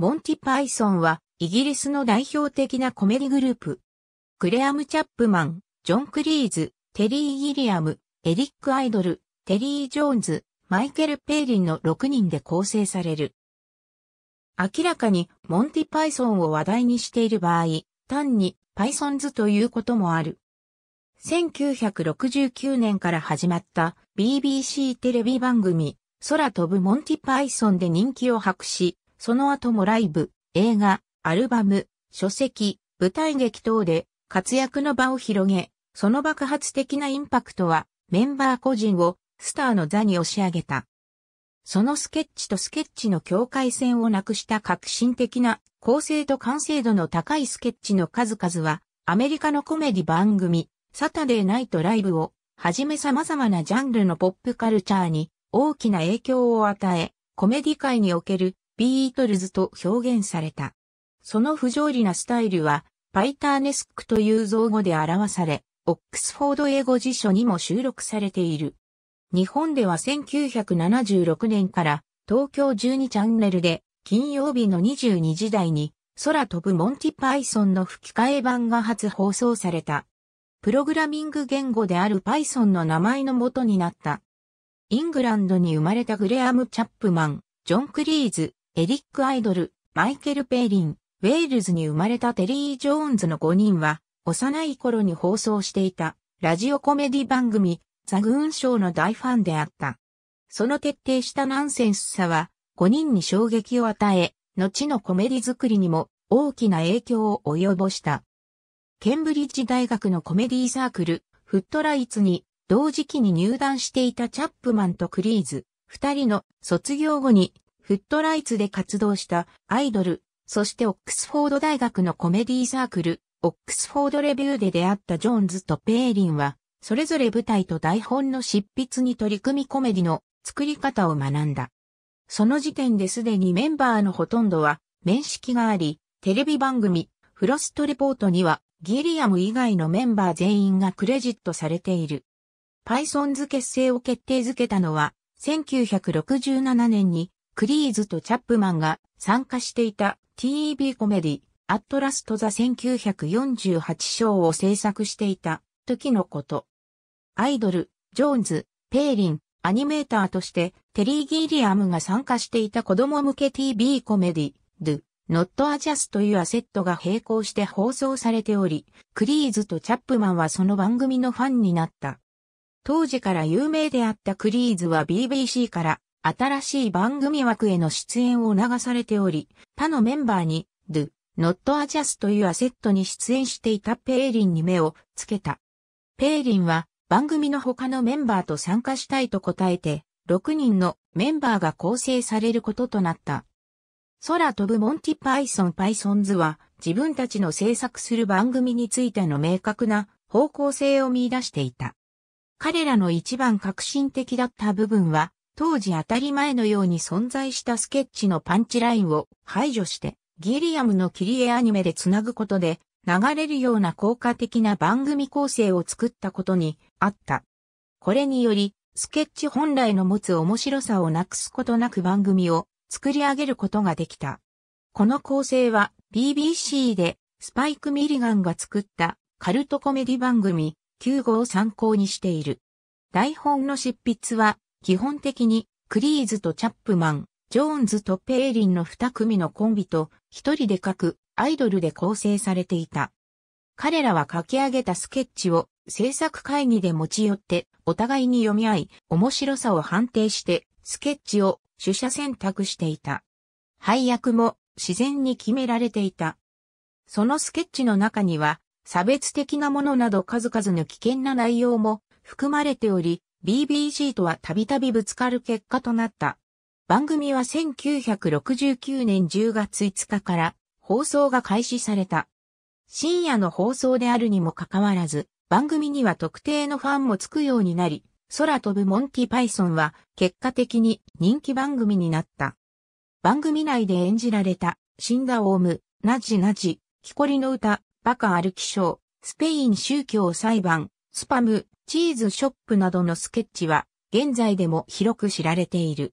モンティ・パイソンはイギリスの代表的なコメディグループ。クレアム・チャップマン、ジョン・クリーズ、テリー・ギリアム、エリック・アイドル、テリー・ジョーンズ、マイケル・ペイリンの6人で構成される。明らかにモンティ・パイソンを話題にしている場合、単にパイソンズということもある。1969年から始まった BBC テレビ番組空飛ぶモンティ・パイソンで人気を博し、その後もライブ、映画、アルバム、書籍、舞台劇等で活躍の場を広げ、その爆発的なインパクトはメンバー個人をスターの座に押し上げた。そのスケッチとスケッチの境界線をなくした革新的な構成と完成度の高いスケッチの数々はアメリカのコメディ番組サタデーナイトライブをはじめ様々なジャンルのポップカルチャーに大きな影響を与え、コメディ界におけるビートルズと表現された。その不条理なスタイルは、パイターネスクという造語で表され、オックスフォード英語辞書にも収録されている。日本では1976年から東京12チャンネルで金曜日の22時台に空飛ぶモンティパイソンの吹き替え版が初放送された。プログラミング言語であるパイソンの名前の元になった。イングランドに生まれたグレアム・チャップマン、ジョン・クリーズ、エリック・アイドル、マイケル・ペイリン、ウェールズに生まれたテリー・ジョーンズの5人は、幼い頃に放送していた、ラジオコメディ番組、ザ・グーンショーの大ファンであった。その徹底したナンセンスさは、5人に衝撃を与え、後のコメディ作りにも大きな影響を及ぼした。ケンブリッジ大学のコメディサークル、フットライツに同時期に入団していたチャップマンとクリーズ、二人の卒業後にフットライツで活動したアイドル、そしてオックスフォード大学のコメディサークル、オックスフォードレビューで出会ったジョーンズとペーリンは、それぞれ舞台と台本の執筆に取り組みコメディの作り方を学んだ。その時点ですでにメンバーのほとんどは面識があり、テレビ番組、フロストレポートにはギリアム以外のメンバー全員がクレジットされている。パイソンズ結成を決定づけたのは、1967年にクリーズとチャップマンが参加していた TV コメディ、アットラストザ1948章を制作していた時のこと。アイドル、ジョーンズ、ペーリン、アニメーターとしてテリー・ギリアムが参加していた子供向け TV コメディ、ドゥ・ノット・アジャスというアセットが並行して放送されており、クリーズとチャップマンはその番組のファンになった。当時から有名であったクリーズは BBC から新しい番組枠への出演を促されており、他のメンバーに、Do, Not Adjust というアセットに出演していたペーリンに目をつけた。ペーリンは番組の他のメンバーと参加したいと答えて、6人のメンバーが構成されることとなった。空飛ぶモンティパイソンパイソンズは自分たちの制作する番組についての明確な方向性を見出していた。彼らの一番革新的だった部分は当時当たり前のように存在したスケッチのパンチラインを排除して、ギリアムの切り絵アニメでつなぐことで、流れるような効果的な番組構成を作ったことにあった。これにより、スケッチ本来の持つ面白さをなくすことなく番組を作り上げることができた。この構成は BBC でスパイク・ミリガンが作ったカルトコメディ番組9号を参考にしている。台本の執筆は基本的にクリーズとチャップマン、ジョーンズとペーリンの二組のコンビと一人で書くアイドルで構成されていた。彼らは書き上げたスケッチを制作会議で持ち寄ってお互いに読み合い面白さを判定してスケッチを取捨選択していた。配役も自然に決められていた。そのスケッチの中には差別的なものなど数々の危険な内容も含まれており、b b c とはたびたびぶつかる結果となった。番組は1969年10月5日から放送が開始された。深夜の放送であるにもかかわらず、番組には特定のファンもつくようになり、空飛ぶモンティパイソンは結果的に人気番組になった。番組内で演じられた、死んだオウム、ナジナジ、木こりの歌、バカ歩きショー、スペイン宗教裁判、スパム、チーズショップなどのスケッチは現在でも広く知られている。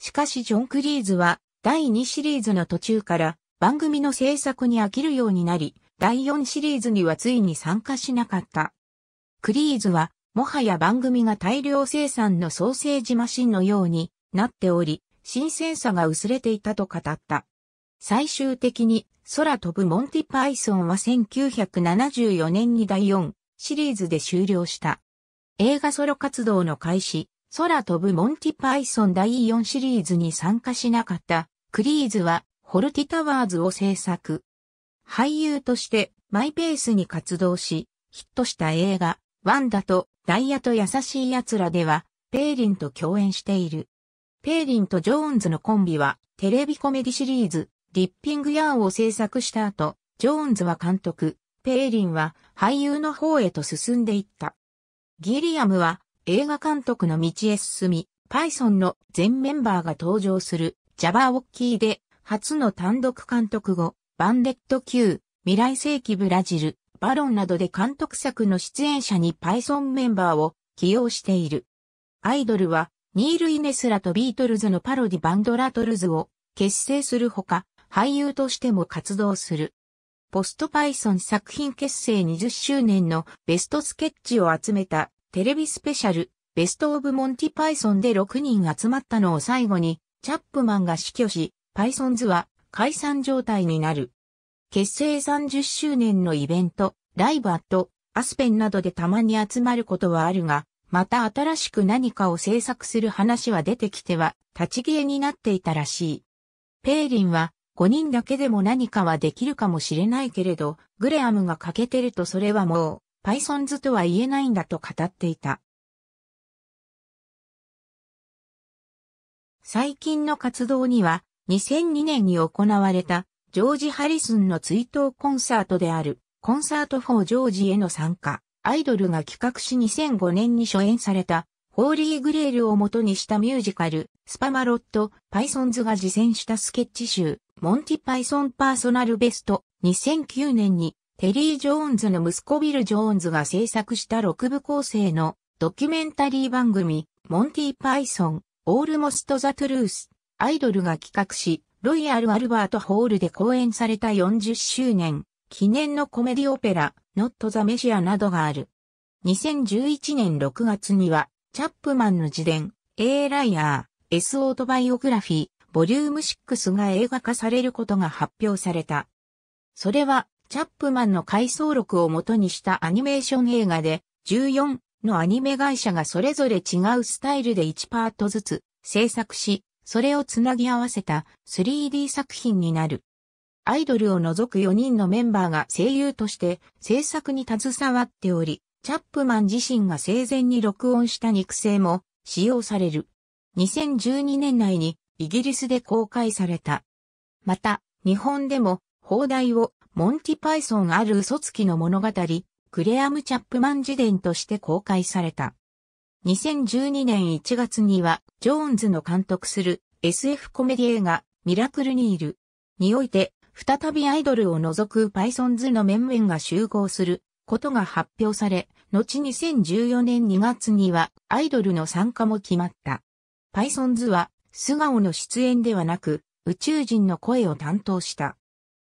しかしジョン・クリーズは第2シリーズの途中から番組の制作に飽きるようになり、第4シリーズにはついに参加しなかった。クリーズはもはや番組が大量生産のソーセージマシンのようになっており、新鮮さが薄れていたと語った。最終的に空飛ぶモンティパイソンは1974年に第4シリーズで終了した。映画ソロ活動の開始、空飛ぶモンティパイソン第4シリーズに参加しなかったクリーズはホルティタワーズを制作。俳優としてマイペースに活動し、ヒットした映画、ワンダとダイヤと優しい奴らでは、ペーリンと共演している。ペーリンとジョーンズのコンビは、テレビコメディシリーズ、リッピングヤーを制作した後、ジョーンズは監督、ペーリンは俳優の方へと進んでいった。ギリアムは映画監督の道へ進み、Python の全メンバーが登場する Java ウォッキーで初の単独監督後、バンデット Q、未来世紀ブラジル、バロンなどで監督作の出演者に Python メンバーを起用している。アイドルはニール・イネスラとビートルズのパロディバンドラトルズを結成するほか、俳優としても活動する。ポストパイソン作品結成20周年のベストスケッチを集めたテレビスペシャルベストオブモンティパイソンで6人集まったのを最後にチャップマンが死去し、パイソンズは解散状態になる。結成30周年のイベント、ライブアット、アスペンなどでたまに集まることはあるが、また新しく何かを制作する話は出てきては、立ち消えになっていたらしい。ペーリンは、5人だけでも何かはできるかもしれないけれど、グレアムが欠けてるとそれはもう、パイソンズとは言えないんだと語っていた。最近の活動には、2002年に行われた、ジョージ・ハリスンの追悼コンサートである、コンサート・フォー・ジョージへの参加、アイドルが企画し2005年に初演された、ホーリー・グレールを元にしたミュージカル、スパマロット、パイソンズが自選したスケッチ集、モンティパイソンパーソナルベスト、2009年に、テリー・ジョーンズの息子ビル・ジョーンズが制作した6部構成のドキュメンタリー番組、モンティ・パイソン、オールモスト・ザ・トゥルース、アイドルが企画し、ロイヤル・アルバート・ホールで公演された40周年、記念のコメディオペラ、ノット・ザ・メシアなどがある。2011年6月には、チャップマンの自伝、エーライアー、S オートバイオグラフィー、ボリューム6が映画化されることが発表された。それは、チャップマンの回想録を元にしたアニメーション映画で、14のアニメ会社がそれぞれ違うスタイルで1パートずつ制作し、それをつなぎ合わせた 3D 作品になる。アイドルを除く4人のメンバーが声優として制作に携わっており、チャップマン自身が生前に録音した肉声も使用される。2012年内にイギリスで公開された。また、日本でも、放題をモンティパイソンある嘘つきの物語、クレアム・チャップマン自伝として公開された。2012年1月には、ジョーンズの監督する SF コメディ映画、ミラクル・ニールにおいて、再びアイドルを除くパイソンズの面々が集合することが発表され、後2014年2月にはアイドルの参加も決まった。パイソンズは素顔の出演ではなく、宇宙人の声を担当した。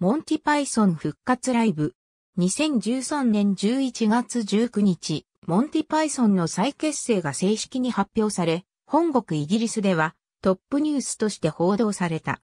モンティパイソン復活ライブ。2013年11月19日、モンティパイソンの再結成が正式に発表され、本国イギリスではトップニュースとして報道された。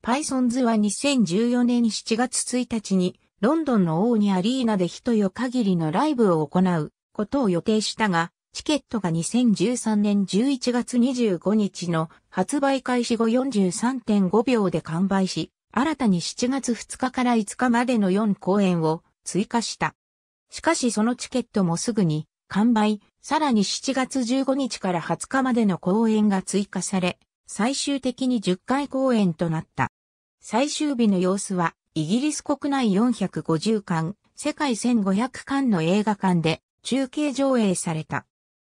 パイソンズは2014年7月1日にロンドンのオーニアリーナで一夜限りのライブを行うことを予定したが、チケットが2013年11月25日の発売開始後43.5秒で完売し、新たに7月2日から5日までの4公演を追加した。しかしそのチケットもすぐに完売、さらに7月15日から20日までの公演が追加され、最終的に10回公演となった。最終日の様子は、イギリス国内450巻、世界1500巻の映画館で中継上映された。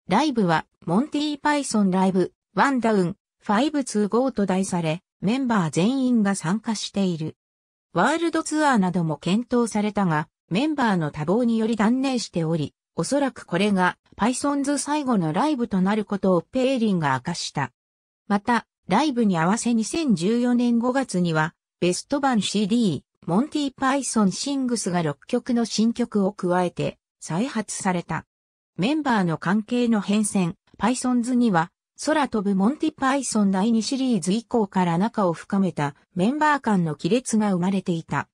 ライブは、モンティー・パイソンライブ、ワンダウン、ファイブツーゴーと題され、メンバー全員が参加している。ワールドツアーなども検討されたが、メンバーの多忙により断念しており、おそらくこれがパイソンズ最後のライブとなることをペーリンが明かした。また、ライブに合わせ2014年5月には、ベスト版 CD、モンティ・パイソン・シングスが6曲の新曲を加えて、再発された。メンバーの関係の変遷、パイソンズには、空飛ぶモンティパイソン第2シリーズ以降から仲を深めたメンバー間の亀裂が生まれていた。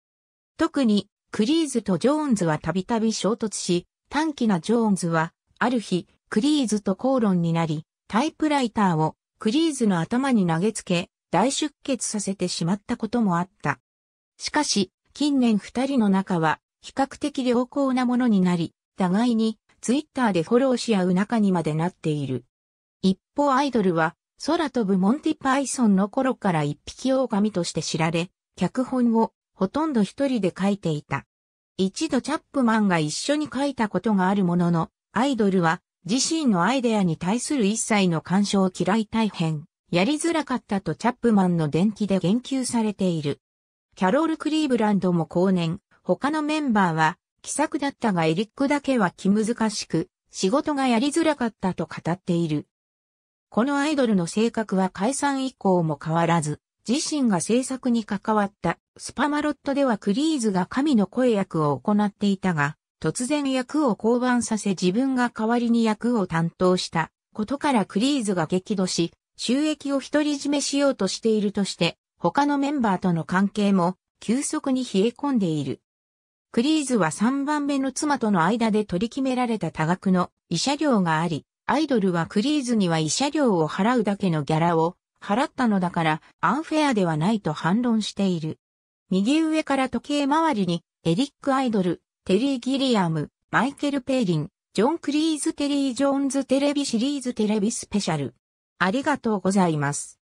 特に、クリーズとジョーンズはたびたび衝突し、短気なジョーンズは、ある日、クリーズと口論になり、タイプライターをクリーズの頭に投げつけ、大出血させてしまったこともあった。しかし、近年二人の仲は比較的良好なものになり、互いにツイッターでフォローし合う仲にまでなっている。一方アイドルは、空飛ぶモンティパイソンの頃から一匹狼として知られ、脚本をほとんど一人で書いていた。一度チャップマンが一緒に書いたことがあるものの、アイドルは自身のアイデアに対する一切の干渉を嫌い大変、やりづらかったとチャップマンの伝記で言及されている。キャロル・クリーブランドも後年、他のメンバーは気さくだったがエリックだけは気難しく、仕事がやりづらかったと語っている。このアイドルの性格は解散以降も変わらず、自身が制作に関わったスパマロットではクリーズが神の声役を行っていたが、突然役を降板させ自分が代わりに役を担当したことからクリーズが激怒し、収益を独り占めしようとしているとして、他のメンバーとの関係も急速に冷え込んでいる。クリーズは3番目の妻との間で取り決められた多額の慰謝料があり、アイドルはクリーズには慰謝料を払うだけのギャラを払ったのだからアンフェアではないと反論している。右上から時計回りにエリック・アイドル、テリー・ギリアム、マイケル・ペイリン、ジョン・クリーズ・テリー・ジョーンズ・テレビシリーズテレビスペシャル。ありがとうございます。